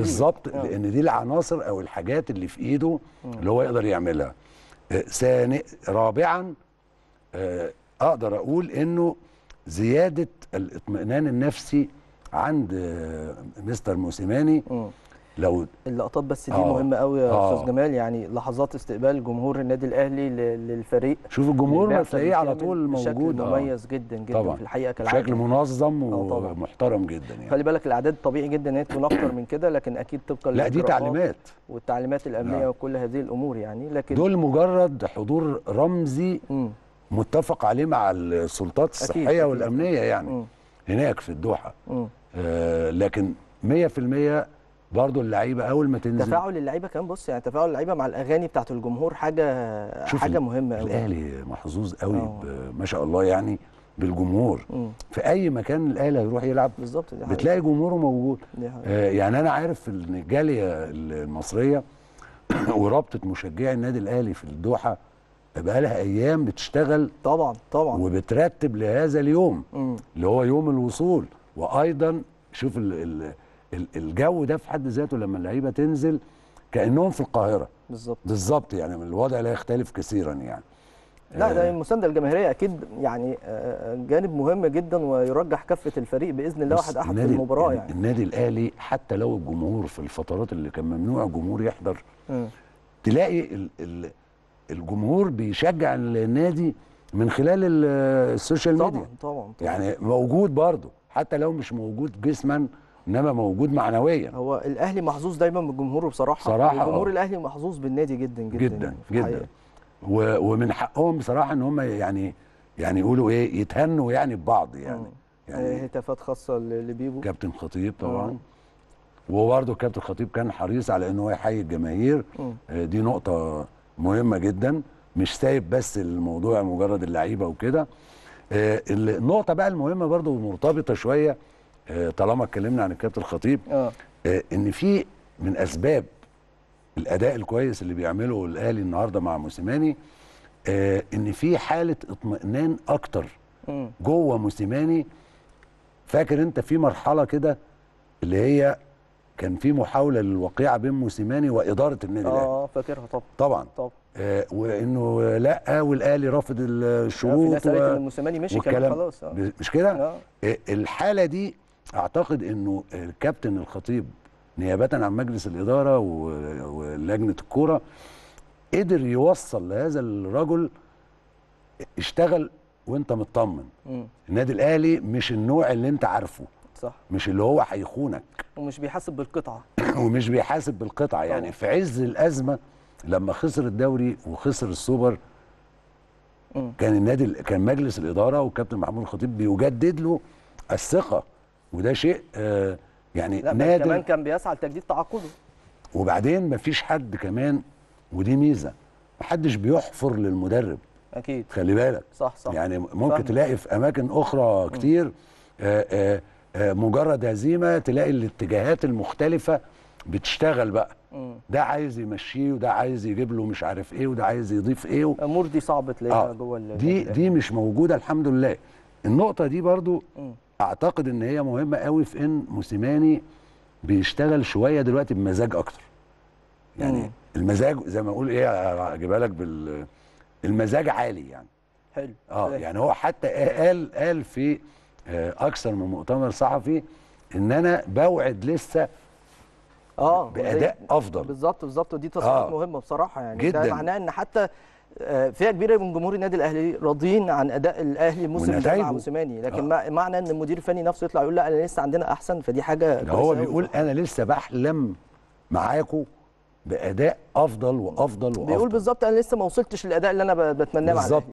بالظبط آه. لان دي العناصر او الحاجات اللي في ايده اللي هو يقدر يعملها آه، ثاني رابعا آه، اقدر اقول انه زياده الاطمئنان النفسي عند مستر موسيماني لو اللقطات بس دي آه مهمه قوي يا آه استاذ جمال يعني لحظات استقبال جمهور النادي الاهلي للفريق شوف الجمهور الفريق تلاقيه على طول موجود بشكل مميز آه جدا جدا طبعًا في الحقيقه كالعاده بشكل منظم آه، ومحترم جدا يعني خلي بالك الاعداد طبيعي جدا ان هي تكون اكتر من كده لكن اكيد طبقا لا دي تعليمات والتعليمات الامنيه آه. وكل هذه الامور يعني لكن دول مجرد حضور رمزي م. متفق عليه مع السلطات الصحيه أكيد والامنيه يعني م. هناك في الدوحه آه لكن 100% برضه اللعيبه اول ما تنزل تفاعل اللعيبه كمان بص يعني تفاعل اللعيبه مع الاغاني بتاعه الجمهور حاجه حاجه مهمه قوي الاهلي محظوظ قوي آه. ما شاء الله يعني بالجمهور مم. في اي مكان الاهلي هيروح يلعب بالظبط بتلاقي جمهوره موجود آه يعني انا عارف ان الجاليه المصريه ورابطه مشجعي النادي الاهلي في الدوحه بقى لها ايام بتشتغل طبعا طبعا وبترتب لهذا اليوم مم. اللي هو يوم الوصول وايضا شوف ال الجو ده في حد ذاته لما اللعيبه تنزل كانهم في القاهره بالظبط بالظبط يعني الوضع لا يختلف كثيرا يعني لا ده المسانده آه. الجماهيريه اكيد يعني آه، آه، جانب مهم جدا ويرجح كفه الفريق باذن الله واحد احد المباراه يعني النادي الاهلي حتى لو الجمهور في الفترات اللي كان ممنوع الجمهور يحضر م. تلاقي الجمهور بيشجع النادي من خلال السوشيال ميديا طبعا طبعا يعني موجود برضه حتى لو مش موجود جسما انما موجود معنويا هو الاهلي محظوظ دايما بجمهوره بصراحه صراحه جمهور آه. الاهلي محظوظ بالنادي جدا جدا جدا يعني، جدا ومن حقهم بصراحه ان هم يعني يعني يقولوا ايه يتهنوا يعني ببعض يعني آه. يعني آه، هتافات خاصه لبيبو كابتن خطيب طبعا مم. وبرده كابتن خطيب كان حريص على ان هو يحيي الجماهير مم. دي نقطه مهمه جدا مش سايب بس الموضوع مجرد اللعيبه وكده النقطه بقى المهمه برده مرتبطه شويه آه، طالما اتكلمنا عن الكابتن الخطيب آه. اه ان في من اسباب الاداء الكويس اللي بيعمله الاهلي النهارده مع موسيماني آه، ان في حاله اطمئنان اكتر جوه موسيماني فاكر انت في مرحله كده اللي هي كان في محاوله للوقيعه بين موسيماني واداره النادي الاهلي اه فاكرها طبعا طبعا طبعا آه وانه لا والاهلي رافض الشروط آه في ناس قالت ان موسيماني مشي كان خلاص آه. مش كده آه. الحاله دي اعتقد انه الكابتن الخطيب نيابه عن مجلس الاداره ولجنه الكوره قدر يوصل لهذا الرجل اشتغل وانت مطمن النادي الاهلي مش النوع اللي انت عارفه صح مش اللي هو هيخونك ومش بيحاسب بالقطعه ومش بيحاسب بالقطعه يعني في عز الازمه لما خسر الدوري وخسر السوبر مم. كان النادي كان مجلس الاداره وكابتن محمود الخطيب بيجدد له الثقه وده شيء آه يعني لا نادر كمان كان بيسعى لتجديد تعاقده وبعدين مفيش حد كمان ودي ميزه محدش بيحفر للمدرب اكيد خلي بالك صح صح يعني ممكن فهم. تلاقي في اماكن اخرى كتير آآ آه، آآ آه، آآ آه، مجرد هزيمه تلاقي الاتجاهات المختلفه بتشتغل بقى مم. ده عايز يمشيه وده عايز يجيب له مش عارف ايه وده عايز يضيف ايه و... امور دي صعبه تلاقيها آه. جوه دي دي مش موجوده الحمد لله النقطه دي برضو مم. اعتقد ان هي مهمه قوي في ان موسيماني بيشتغل شويه دلوقتي بمزاج اكتر يعني مم. المزاج زي ما اقول ايه اجيبها لك بال المزاج عالي يعني حلو اه يعني هو حتى قال قال في آه، اكثر من مؤتمر صحفي ان انا بوعد لسه اه باداء افضل بالظبط بالظبط ودي تصريحات آه مهمه بصراحه يعني جدا. ده معناه ان حتى آه، فئه كبيره من جمهور النادي الاهلي راضيين عن اداء الاهلي الموسم ده مع موسيماني لكن آه. معنى ان المدير الفني نفسه يطلع يقول لا انا لسه عندنا احسن فدي حاجه يعني هو بيقول انا لسه بحلم معاكم باداء افضل وافضل وافضل بيقول بالظبط انا لسه ما وصلتش للاداء اللي انا بتمناه بالظبط